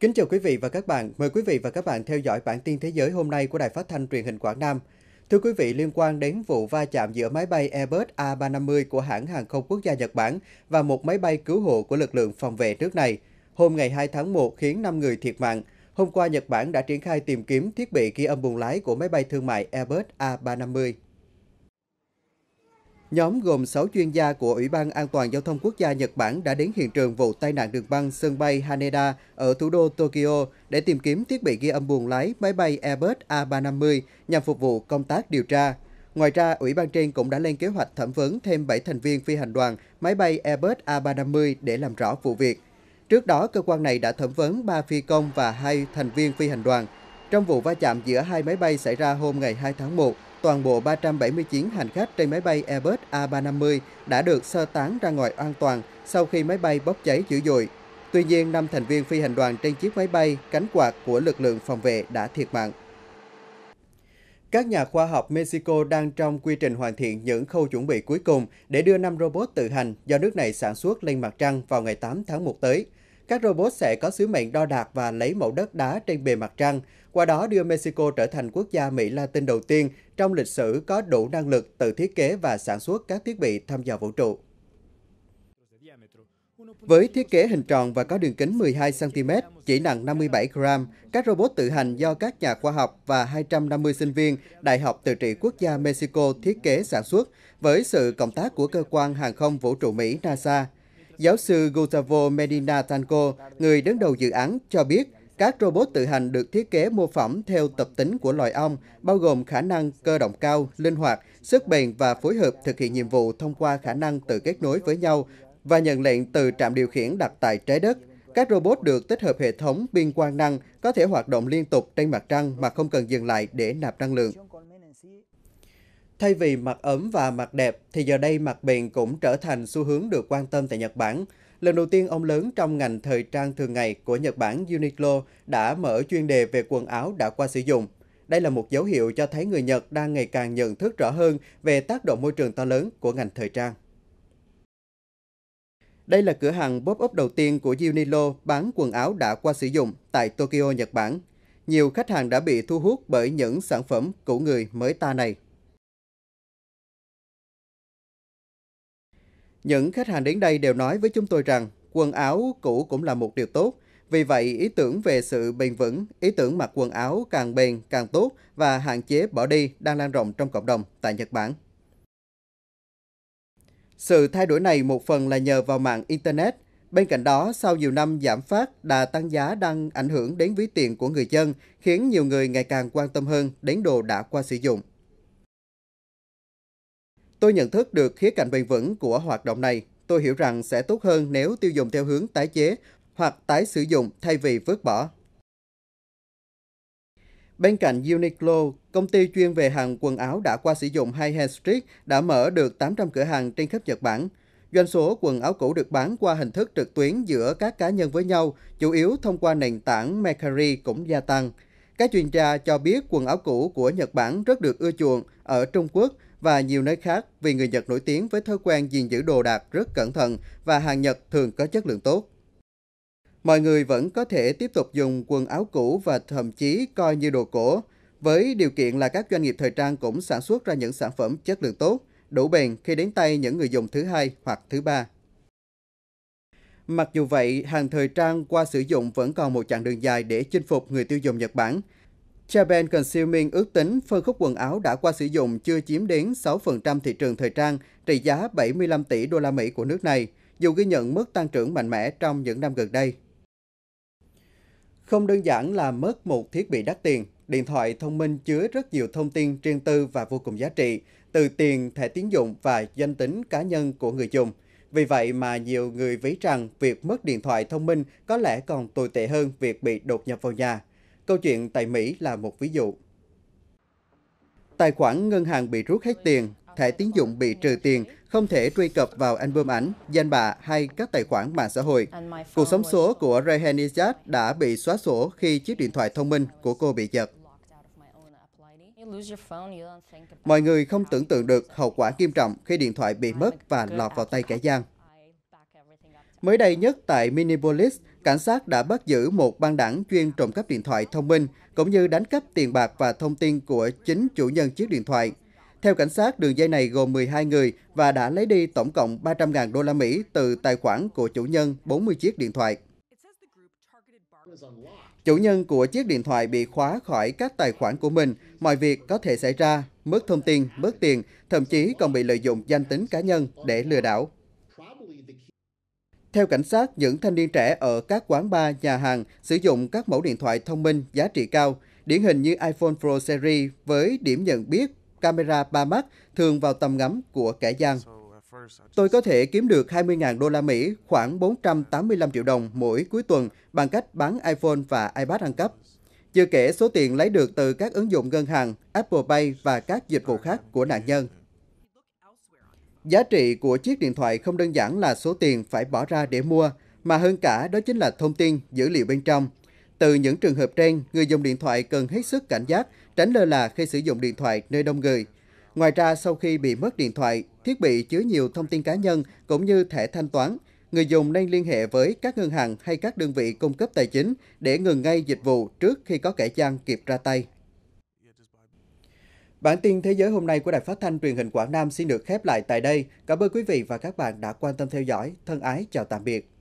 Kính chào quý vị và các bạn. Mời quý vị và các bạn theo dõi bản tin thế giới hôm nay của Đài Phát thanh Truyền hình Quảng Nam. Thưa quý vị, liên quan đến vụ va chạm giữa máy bay Airbus A350 của hãng hàng không quốc gia Nhật Bản và một máy bay cứu hộ của lực lượng phòng vệ nước này, hôm ngày 2 tháng 1 khiến 5 người thiệt mạng. Hôm qua, Nhật Bản đã triển khai tìm kiếm thiết bị ghi âm buồng lái của máy bay thương mại Airbus A350. Nhóm gồm 6 chuyên gia của Ủy ban An toàn Giao thông Quốc gia Nhật Bản đã đến hiện trường vụ tai nạn đường băng sân bay Haneda ở thủ đô Tokyo để tìm kiếm thiết bị ghi âm buồng lái máy bay Airbus A350 nhằm phục vụ công tác điều tra. Ngoài ra, Ủy ban trên cũng đã lên kế hoạch thẩm vấn thêm 7 thành viên phi hành đoàn máy bay Airbus A350 để làm rõ vụ việc. Trước đó, cơ quan này đã thẩm vấn 3 phi công và 2 thành viên phi hành đoàn. Trong vụ va chạm giữa hai máy bay xảy ra hôm ngày 2 tháng 1, toàn bộ 379 hành khách trên máy bay Airbus A350 đã được sơ tán ra ngoài an toàn sau khi máy bay bốc cháy dữ dội. Tuy nhiên, 5 thành viên phi hành đoàn trên chiếc máy bay cánh quạt của lực lượng phòng vệ đã thiệt mạng. Các nhà khoa học Mexico đang trong quy trình hoàn thiện những khâu chuẩn bị cuối cùng để đưa 5 robot tự hành do nước này sản xuất lên mặt trăng vào ngày 8 tháng 1 tới các robot sẽ có sứ mệnh đo đạc và lấy mẫu đất đá trên bề mặt trăng, qua đó đưa Mexico trở thành quốc gia Mỹ Latin đầu tiên trong lịch sử có đủ năng lực tự thiết kế và sản xuất các thiết bị tham gia vũ trụ. Với thiết kế hình tròn và có đường kính 12cm, chỉ nặng 57 gram, các robot tự hành do các nhà khoa học và 250 sinh viên Đại học Tự trị Quốc gia Mexico thiết kế sản xuất với sự cộng tác của Cơ quan Hàng không Vũ trụ Mỹ NASA. Giáo sư Gustavo Medina Tanco, người đứng đầu dự án, cho biết các robot tự hành được thiết kế mô phỏng theo tập tính của loài ong, bao gồm khả năng cơ động cao, linh hoạt, sức bền và phối hợp thực hiện nhiệm vụ thông qua khả năng tự kết nối với nhau và nhận lệnh từ trạm điều khiển đặt tại trái đất. Các robot được tích hợp hệ thống biên quang năng có thể hoạt động liên tục trên mặt trăng mà không cần dừng lại để nạp năng lượng. Thay vì mặc ấm và mặc đẹp, thì giờ đây mặc bền cũng trở thành xu hướng được quan tâm tại Nhật Bản. Lần đầu tiên, ông lớn trong ngành thời trang thường ngày của Nhật Bản Uniqlo đã mở chuyên đề về quần áo đã qua sử dụng. Đây là một dấu hiệu cho thấy người Nhật đang ngày càng nhận thức rõ hơn về tác động môi trường to lớn của ngành thời trang. Đây là cửa hàng pop-up đầu tiên của Uniqlo bán quần áo đã qua sử dụng tại Tokyo, Nhật Bản. Nhiều khách hàng đã bị thu hút bởi những sản phẩm cũ người mới ta này. Những khách hàng đến đây đều nói với chúng tôi rằng quần áo cũ cũng là một điều tốt. Vì vậy, ý tưởng về sự bền vững, ý tưởng mặc quần áo càng bền càng tốt và hạn chế bỏ đi đang lan rộng trong cộng đồng tại Nhật Bản. Sự thay đổi này một phần là nhờ vào mạng Internet. Bên cạnh đó, sau nhiều năm giảm phát, đà tăng giá đang ảnh hưởng đến ví tiền của người dân, khiến nhiều người ngày càng quan tâm hơn đến đồ đã qua sử dụng. Tôi nhận thức được khía cạnh bền vững của hoạt động này. Tôi hiểu rằng sẽ tốt hơn nếu tiêu dùng theo hướng tái chế hoặc tái sử dụng thay vì vứt bỏ. Bên cạnh Uniqlo, công ty chuyên về hàng quần áo đã qua sử dụng high Street đã mở được 800 cửa hàng trên khắp Nhật Bản. Doanh số quần áo cũ được bán qua hình thức trực tuyến giữa các cá nhân với nhau, chủ yếu thông qua nền tảng Mercari cũng gia tăng. Các chuyên gia cho biết quần áo cũ của Nhật Bản rất được ưa chuộng ở Trung Quốc và nhiều nơi khác vì người Nhật nổi tiếng với thói quen gìn giữ đồ đạc rất cẩn thận và hàng Nhật thường có chất lượng tốt. Mọi người vẫn có thể tiếp tục dùng quần áo cũ và thậm chí coi như đồ cổ, với điều kiện là các doanh nghiệp thời trang cũng sản xuất ra những sản phẩm chất lượng tốt, đủ bền khi đến tay những người dùng thứ hai hoặc thứ ba. Mặc dù vậy, hàng thời trang qua sử dụng vẫn còn một chặng đường dài để chinh phục người tiêu dùng Nhật Bản – Japan Consuming ước tính phân khúc quần áo đã qua sử dụng chưa chiếm đến 6% thị trường thời trang, trị giá 75 tỷ đô la Mỹ của nước này, dù ghi nhận mức tăng trưởng mạnh mẽ trong những năm gần đây. Không đơn giản là mất một thiết bị đắt tiền, điện thoại thông minh chứa rất nhiều thông tin riêng tư và vô cùng giá trị, từ tiền, thẻ tín dụng và danh tính cá nhân của người dùng. Vì vậy mà nhiều người ví rằng việc mất điện thoại thông minh có lẽ còn tồi tệ hơn việc bị đột nhập vào nhà – Câu chuyện tại Mỹ là một ví dụ. Tài khoản ngân hàng bị rút hết tiền, thẻ tín dụng bị trừ tiền, không thể truy cập vào album ảnh, danh bạ hay các tài khoản mạng xã hội. Cuộc sống số của Rehen Izad đã bị xóa sổ khi chiếc điện thoại thông minh của cô bị giật. Mọi người không tưởng tượng được hậu quả nghiêm trọng khi điện thoại bị mất và lọt vào tay kẻ gian. Mới đây nhất tại Minneapolis, cảnh sát đã bắt giữ một băng đảng chuyên trộm cắp điện thoại thông minh, cũng như đánh cắp tiền bạc và thông tin của chính chủ nhân chiếc điện thoại. Theo cảnh sát, đường dây này gồm 12 người và đã lấy đi tổng cộng 300.000 đô la Mỹ từ tài khoản của chủ nhân 40 chiếc điện thoại. Chủ nhân của chiếc điện thoại bị khóa khỏi các tài khoản của mình, mọi việc có thể xảy ra, mất thông tin, mất tiền, thậm chí còn bị lợi dụng danh tính cá nhân để lừa đảo. Theo cảnh sát, những thanh niên trẻ ở các quán bar, nhà hàng sử dụng các mẫu điện thoại thông minh giá trị cao, điển hình như iPhone Pro series với điểm nhận biết camera ba mắt thường vào tầm ngắm của kẻ gian. Tôi có thể kiếm được 20.000 đô la Mỹ, khoảng 485 triệu đồng mỗi cuối tuần bằng cách bán iPhone và iPad ăn cấp. Chưa kể số tiền lấy được từ các ứng dụng ngân hàng, Apple Pay và các dịch vụ khác của nạn nhân. Giá trị của chiếc điện thoại không đơn giản là số tiền phải bỏ ra để mua, mà hơn cả đó chính là thông tin, dữ liệu bên trong. Từ những trường hợp trên, người dùng điện thoại cần hết sức cảnh giác, tránh lơ là khi sử dụng điện thoại nơi đông người. Ngoài ra, sau khi bị mất điện thoại, thiết bị chứa nhiều thông tin cá nhân cũng như thẻ thanh toán, người dùng nên liên hệ với các ngân hàng hay các đơn vị cung cấp tài chính để ngừng ngay dịch vụ trước khi có kẻ gian kịp ra tay. Bản tin thế giới hôm nay của Đài Phát thanh Truyền hình Quảng Nam xin được khép lại tại đây. Cảm ơn quý vị và các bạn đã quan tâm theo dõi. Thân ái chào tạm biệt.